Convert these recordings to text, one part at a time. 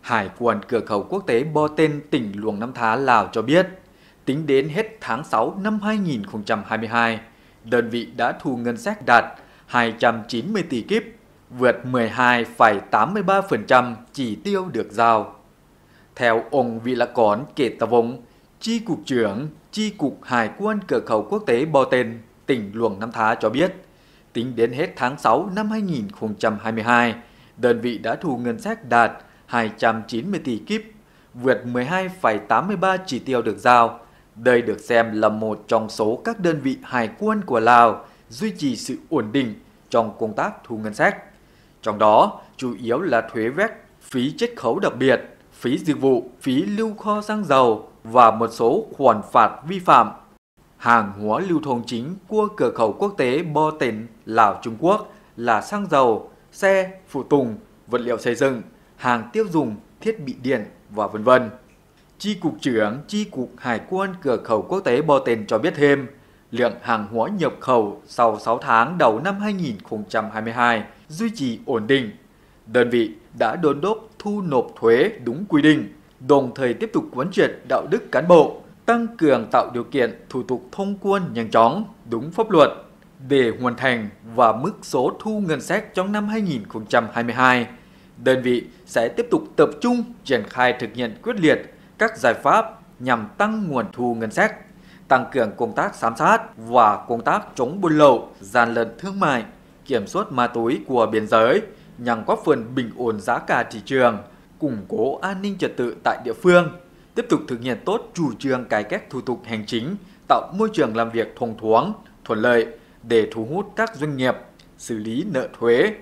Hải quân cửa khẩu quốc tế Bo Tên tỉnh Luang Nam Thá Lào cho biết, tính đến hết tháng 6 năm 2022, đơn vị đã thu ngân sách đạt 290 tỷ kíp, vượt 12,83% chỉ tiêu được giao. Theo ông Vị Lạ Cón Kệ Tà Vông, Chi Cục trưởng Chi Cục Hải quân Cửa khẩu Quốc tế Bo Tên, tỉnh Luồng Nam Thá cho biết, tính đến hết tháng 6 năm 2022, đơn vị đã thu ngân sách đạt 290 tỷ kíp, vượt 12,83 chỉ tiêu được giao. Đây được xem là một trong số các đơn vị hải quân của Lào duy trì sự ổn định trong công tác thu ngân sách. Trong đó, chủ yếu là thuế vét, phí chiết khấu đặc biệt, phí dịch vụ, phí lưu kho xăng dầu và một số khoản phạt vi phạm. Hàng hóa lưu thông chính qua cửa khẩu quốc tế Bo Tỉnh, Lào Trung Quốc là xăng dầu, xe, phụ tùng, vật liệu xây dựng, hàng tiêu dùng, thiết bị điện và vân vân. Chi cục trưởng Chi cục Hải quân cửa khẩu quốc tế Bò Tên cho biết thêm, lượng hàng hóa nhập khẩu sau 6 tháng đầu năm 2022 duy trì ổn định. Đơn vị đã đôn đốc thu nộp thuế đúng quy định, đồng thời tiếp tục quán triệt đạo đức cán bộ, tăng cường tạo điều kiện thủ tục thông quan nhanh chóng, đúng pháp luật để hoàn thành và mức số thu ngân sách trong năm 2022 đơn vị sẽ tiếp tục tập trung triển khai thực hiện quyết liệt các giải pháp nhằm tăng nguồn thu ngân sách, tăng cường công tác giám sát và công tác chống buôn lậu, gian lận thương mại, kiểm soát ma túy của biên giới nhằm góp phần bình ổn giá cả thị trường, củng cố an ninh trật tự tại địa phương, tiếp tục thực hiện tốt chủ trương cải cách thủ tục hành chính, tạo môi trường làm việc thông thoáng, thuận lợi để thu hút các doanh nghiệp, xử lý nợ thuế,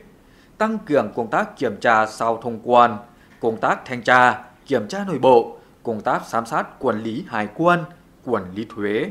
tăng cường công tác kiểm tra sau thông quan, công tác thanh tra, kiểm tra nội bộ, công tác giám sát quản lý hải quan, quản lý thuế.